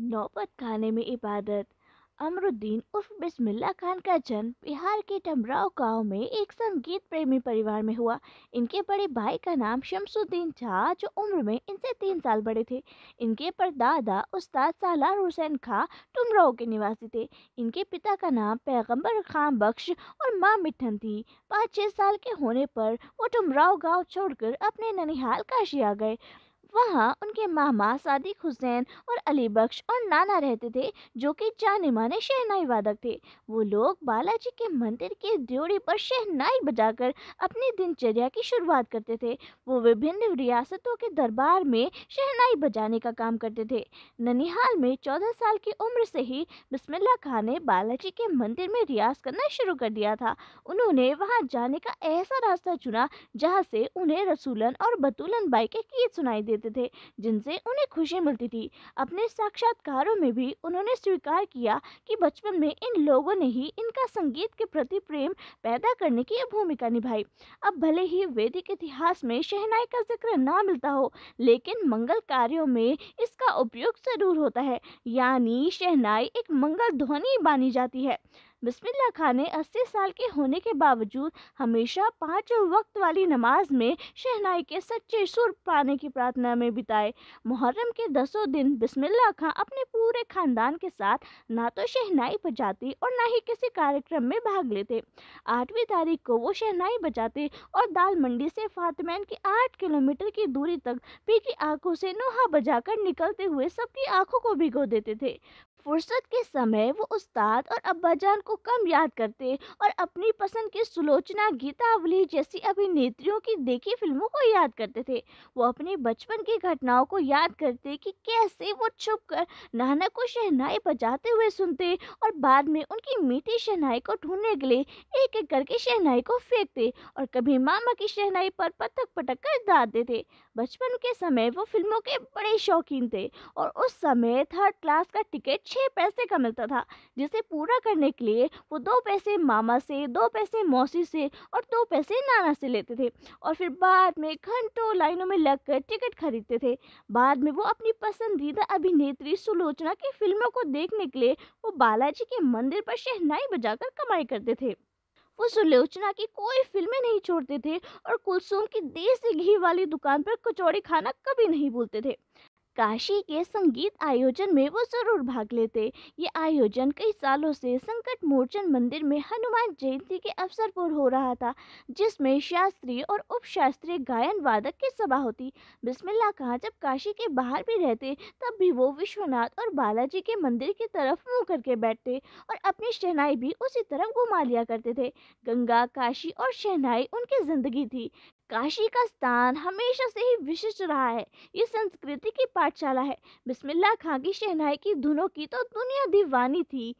नौबत खाने में इबादत अमरुद्दीन उर्फ बिस्मिल्ला खान का जन्म बिहार के टमराव गांव में एक संगीत प्रेमी परिवार में हुआ इनके बड़े भाई का नाम शमसुद्दीन था जो उम्र में इनसे तीन साल बड़े थे इनके परदादा उस्ताद सालार हुसैन खां टमराव के निवासी थे इनके पिता का नाम पैगंबर खान बख्श और माँ मिठन थी पाँच छः साल के होने पर वो टमराव गाँव छोड़कर अपने ननिहाल काशी आ गए वहाँ उनके मामा सादिक हुसैन और अली बख्श और नाना रहते थे जो कि जाने माने शहनाई वादक थे वो लोग बालाजी के मंदिर के ड्योड़ी पर शहनाई बजाकर अपनी दिनचर्या की शुरुआत करते थे वो विभिन्न रियासतों के दरबार में शहनाई बजाने का काम करते थे ननिहाल में चौदह साल की उम्र से ही बिस्मिल्ला खान ने बालाजी के मंदिर में रियाज करना शुरू कर दिया था उन्होंने वहाँ जाने का ऐसा रास्ता चुना जहाँ से उन्हें रसूलन और बतूलन बाई के गीत सुनाई देते देते थे जिनसे उन्हें खुशी मिलती थी अपने साक्षात्कारों में भी उन्होंने स्वीकार किया कि बचपन में इन लोगों ने ही इनका संगीत के प्रति प्रेम पैदा करने की भूमिका निभाई अब भले ही वैदिक इतिहास में शहनाई का जिक्र ना मिलता हो लेकिन मंगल कार्यों में इसका उपयोग जरूर होता है यानी शहनाई एक मंगल ध्वनि बानी जाती है बिस्मिल्ला खान ने अस्सी साल के होने के बावजूद हमेशा पाँच वक्त वाली नमाज में शहनाई के सच्चे सुर पाने की प्रार्थना में बिताए मुहर्रम के दसों दिन बिस्मिल्ला खां अपने पूरे खानदान के साथ ना तो शहनाई बजाती और ना ही किसी कार्यक्रम में भाग लेते आठवीं तारीख को वो शहनाई बजाते और दाल मंडी से फातमैन की आठ किलोमीटर की दूरी तक पी की आंखों से नोहा बजाकर निकलते हुए सबकी आंखों को भिगो देते थे फुर्सत के समय वो उस्ताद और अब्बाजान को कम याद करते और अपनी पसंद की सुलोचना गीतावली जैसी अभिनेत्रियों की देखी फिल्मों को याद करते थे वो अपने बचपन की घटनाओं को याद करते कि कैसे वो छुप कर नाना को शहनाई बजाते हुए सुनते और बाद में उनकी मीठी शहनाई को ढूंढने के लिए एक एक करके शहनाई को फेंकते और कभी मामा की शहनाई पर पटक पटक कर दादते थे बचपन के समय वो फिल्मों के बड़े शौकीन थे और उस समय थर्ड क्लास का टिकट छः पैसे का मिलता था जिसे पूरा करने के लिए वो दो पैसे मामा से दो पैसे मौसी से और दो पैसे नाना से लेते थे और फिर बाद में घंटों लाइनों में लगकर टिकट खरीदते थे बाद में वो अपनी पसंदीदा अभिनेत्री सुलोचना की फिल्मों को देखने के लिए वो बालाजी के मंदिर पर शहनाई बजाकर कमाई करते थे वो सुलोचना की कोई फिल्में नहीं छोड़ते थे और कुलसुम की देसी घी वाली दुकान पर कचौड़ी खाना कभी नहीं भूलते थे काशी के संगीत आयोजन में वो जरूर भाग लेते ये आयोजन कई सालों से संकट मोचन मंदिर में हनुमान जयंती के अवसर पर हो रहा था जिसमें शास्त्रीय और उपशास्त्रीय गायन वादक की सभा होती बिस्मिल्ला खां जब काशी के बाहर भी रहते तब भी वो विश्वनाथ और बालाजी के मंदिर की तरफ मुँह करके बैठते और अपनी शहनाई भी उसी तरफ घुमा लिया करते थे गंगा काशी और शहनाई उनकी ज़िंदगी थी काशी का स्थान हमेशा से ही विशिष्ट रहा है ये संस्कृति की पाठशाला है बिस्मिल्लाह खां की शहनाई की धुनों की तो दुनिया दीवानी थी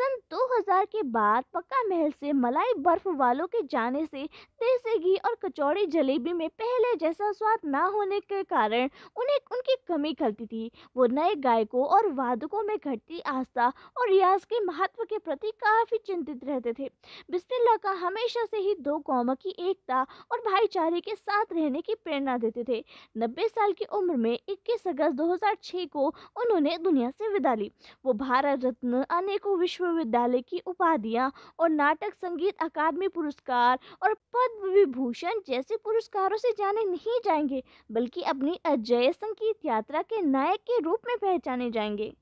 सन 2000 के बाद पक्का महल से मलाई बर्फ वालों के जाने से देसी घी और कचौड़ी जलेबी में पहले जैसा स्वाद ना होने के कारण उन्हें उनकी कमी खलती थी वो नए गायकों और वादकों में घटती आस्था और रियाज के महत्व के प्रति काफ़ी चिंतित रहते थे बिस्मिल्ला का हमेशा से ही दो कौमों की एकता और भाईचारे के साथ रहने की प्रेरणा देते थे नब्बे साल की उम्र में इक्कीस अगस्त दो को उन्होंने दुनिया से विदा ली वो भारत रत्न अनेकों विश्व विश्वविद्यालय की उपाधियां और नाटक संगीत अकादमी पुरस्कार और पद्म विभूषण जैसे पुरस्कारों से जाने नहीं जाएंगे बल्कि अपनी अजय संगीत यात्रा के नायक के रूप में पहचाने जाएंगे